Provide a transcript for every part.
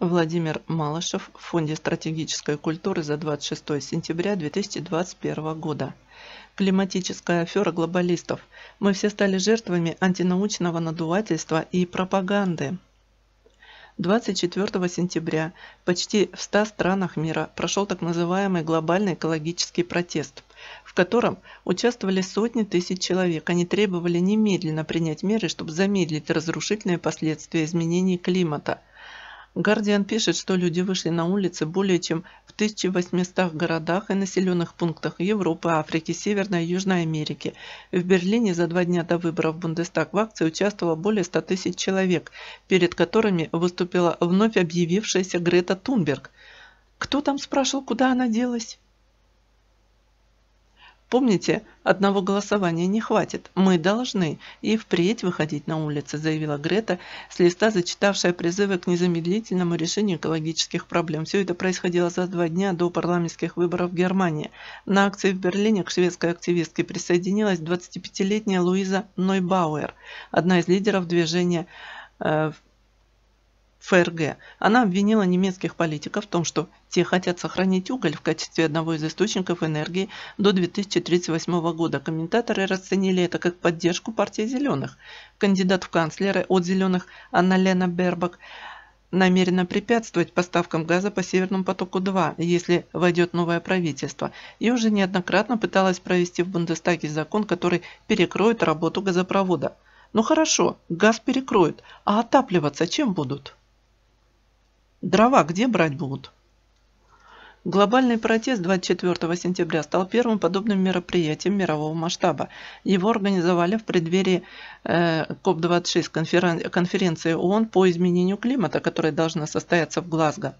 Владимир Малышев в Фонде стратегической культуры за 26 сентября 2021 года. Климатическая афера глобалистов. Мы все стали жертвами антинаучного надувательства и пропаганды. 24 сентября почти в 100 странах мира прошел так называемый глобальный экологический протест, в котором участвовали сотни тысяч человек. Они требовали немедленно принять меры, чтобы замедлить разрушительные последствия изменений климата – Гардиан пишет, что люди вышли на улицы более чем в 1800 городах и населенных пунктах Европы, Африки, Северной и Южной Америки. В Берлине за два дня до выборов в Бундестаг в акции участвовало более 100 тысяч человек, перед которыми выступила вновь объявившаяся Грета Тунберг. Кто там спрашивал, куда она делась? Помните, одного голосования не хватит. Мы должны и впредь выходить на улицы, заявила Грета, с листа зачитавшая призывы к незамедлительному решению экологических проблем. Все это происходило за два дня до парламентских выборов в Германии. На акции в Берлине к шведской активистке присоединилась 25-летняя Луиза Нойбауэр, одна из лидеров движения э, ФРГ. Она обвинила немецких политиков в том, что те хотят сохранить уголь в качестве одного из источников энергии до 2038 года. Комментаторы расценили это как поддержку партии «Зеленых». Кандидат в канцлеры от «Зеленых» Анна Лена Бербак намерена препятствовать поставкам газа по Северному потоку-2, если войдет новое правительство, и уже неоднократно пыталась провести в Бундестаге закон, который перекроет работу газопровода. Ну хорошо, газ перекроют, а отапливаться чем будут? Дрова где брать будут? Глобальный протест 24 сентября стал первым подобным мероприятием мирового масштаба. Его организовали в преддверии э, коп 26 конференции ООН по изменению климата, которая должна состояться в Глазго.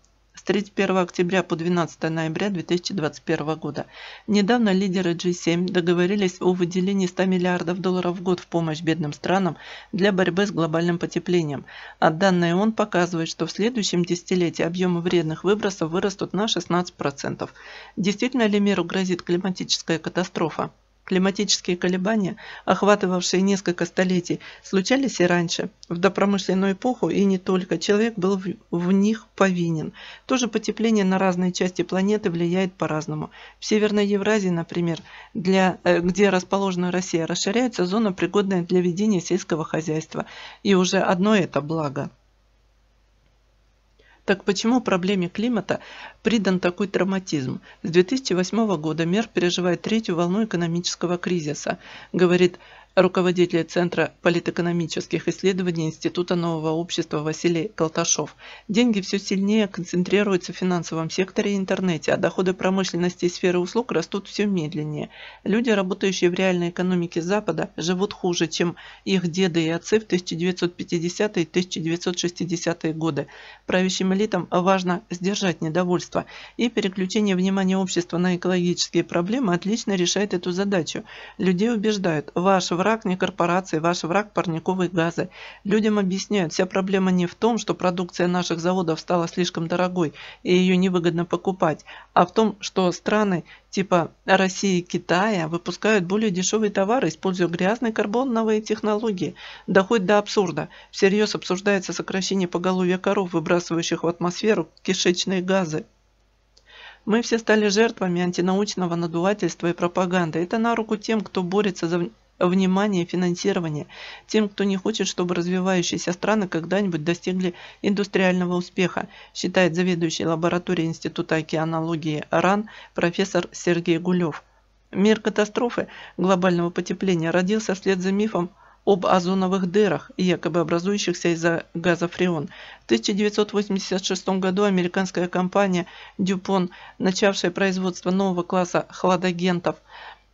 31 октября по 12 ноября 2021 года. Недавно лидеры G7 договорились о выделении 100 миллиардов долларов в год в помощь бедным странам для борьбы с глобальным потеплением. А данные ООН показывают, что в следующем десятилетии объемы вредных выбросов вырастут на 16%. Действительно ли миру грозит климатическая катастрофа? Климатические колебания, охватывавшие несколько столетий, случались и раньше. В допромышленную эпоху и не только человек был в, в них повинен. Тоже потепление на разные части планеты влияет по-разному. В Северной Евразии, например, для, э, где расположена Россия, расширяется зона, пригодная для ведения сельского хозяйства. И уже одно это благо. Так почему проблеме климата придан такой травматизм? С 2008 года МЕР переживает третью волну экономического кризиса, говорит руководитель Центра политэкономических исследований Института нового общества Василий Колташов. Деньги все сильнее концентрируются в финансовом секторе и интернете, а доходы промышленности и сферы услуг растут все медленнее. Люди, работающие в реальной экономике Запада, живут хуже, чем их деды и отцы в 1950-е и 1960-е годы. Правящим элитам важно сдержать недовольство, и переключение внимания общества на экологические проблемы отлично решает эту задачу. Людей убеждают, вашего враг не корпорации, ваш враг парниковые газы. Людям объясняют, вся проблема не в том, что продукция наших заводов стала слишком дорогой и ее невыгодно покупать, а в том, что страны типа России и Китая выпускают более дешевые товары, используя грязные карбоновые технологии. Доходит до абсурда. Всерьез обсуждается сокращение поголовья коров, выбрасывающих в атмосферу кишечные газы. Мы все стали жертвами антинаучного надувательства и пропаганды. Это на руку тем, кто борется за внимание финансирования тем, кто не хочет, чтобы развивающиеся страны когда-нибудь достигли индустриального успеха, считает заведующий лабораторией Института океанологии РАН профессор Сергей Гулев. Мир катастрофы глобального потепления родился вслед за мифом об озоновых дырах, якобы образующихся из-за газа фреон. В 1986 году американская компания DuPont, начавшая производство нового класса хладагентов –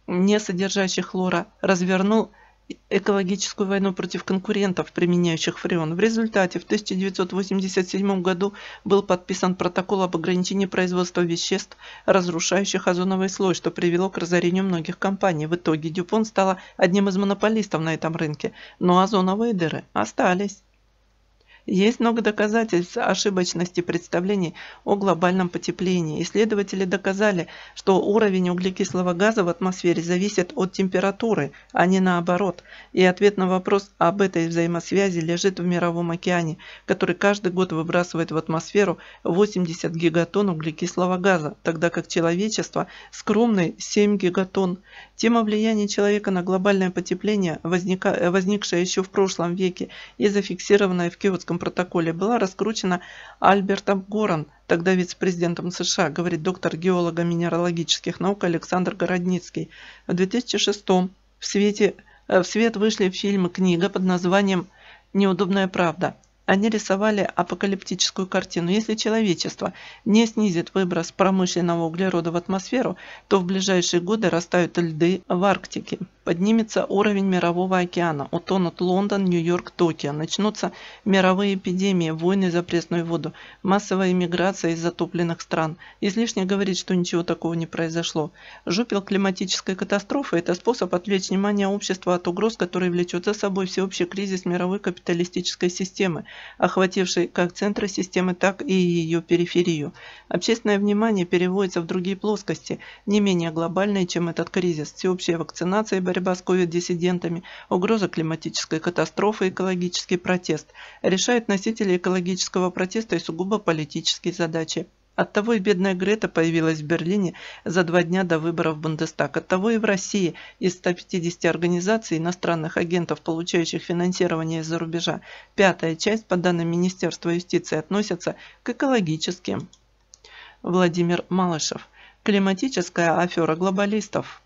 не содержащий хлора, развернул экологическую войну против конкурентов, применяющих фреон. В результате в 1987 году был подписан протокол об ограничении производства веществ, разрушающих озоновый слой, что привело к разорению многих компаний. В итоге Дюпон стала одним из монополистов на этом рынке, но озоновые дыры остались. Есть много доказательств ошибочности представлений о глобальном потеплении. Исследователи доказали, что уровень углекислого газа в атмосфере зависит от температуры, а не наоборот. И ответ на вопрос об этой взаимосвязи лежит в Мировом океане, который каждый год выбрасывает в атмосферу 80 гигатон углекислого газа, тогда как человечество скромный 7 гигатон. Тема влияния человека на глобальное потепление, возника... возникшая еще в прошлом веке и зафиксированная в Киотском Киевском протоколе была раскручена Альбертом Горан, тогда вице-президентом США, говорит доктор геолога минералогических наук Александр Городницкий. В 2006 в, свете, э, в свет вышли фильмы книга под названием «Неудобная правда». Они рисовали апокалиптическую картину. Если человечество не снизит выброс промышленного углерода в атмосферу, то в ближайшие годы растают льды в Арктике. Поднимется уровень мирового океана, утонут Лондон, Нью-Йорк, Токио. Начнутся мировые эпидемии, войны за пресную воду, массовая миграция из затопленных стран. Излишне говорить, что ничего такого не произошло. Жупел климатической катастрофы – это способ отвлечь внимание общества от угроз, которые влечет за собой всеобщий кризис мировой капиталистической системы, охвативший как центры системы, так и ее периферию. Общественное внимание переводится в другие плоскости, не менее глобальные, чем этот кризис. Всеобщая вакцинация и борьба борьба с COVID-диссидентами, угроза климатической катастрофы, экологический протест решают носители экологического протеста и сугубо политические задачи. Оттого и бедная Грета появилась в Берлине за два дня до выборов в Бундестаг. Оттого и в России из 150 организаций иностранных агентов, получающих финансирование из-за рубежа, пятая часть, по данным Министерства юстиции, относится к экологическим. Владимир Малышев. Климатическая афера глобалистов.